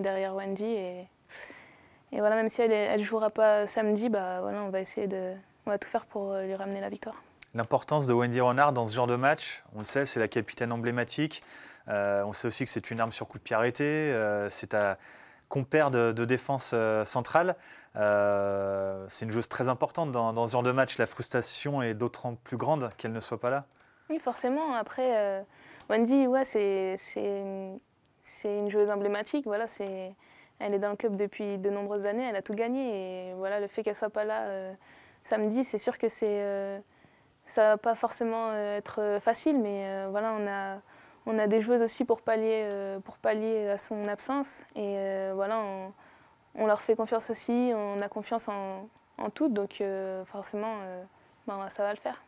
derrière Wendy. Et, et voilà, même si elle ne jouera pas samedi, bah, voilà, on va essayer de on va tout faire pour euh, lui ramener la victoire. L'importance de Wendy Renard dans ce genre de match, on le sait, c'est la capitaine emblématique. Euh, on sait aussi que c'est une arme sur coup de pied arrêté. Euh, c'est un compère de, défense centrale. c'est une joueuse très importante dans, ce genre de match. La frustration est d'autant plus grande qu'elle ne soit pas là. Oui, forcément. Après, Wendy, ouais, c'est c'est une joueuse emblématique. Voilà, c'est, elle est dans le club depuis de nombreuses années, elle a tout gagné. Et voilà, le fait qu'elle soit pas là euh, samedi, c'est sûr que c'est, euh, ça va pas forcément euh, être facile, mais voilà, on a, on a des joueuses aussi pour pallier, pour pallier à son absence. Et voilà, on, leur fait confiance aussi, on a confiance en, en toutes, donc forcément, ben, ça va le faire.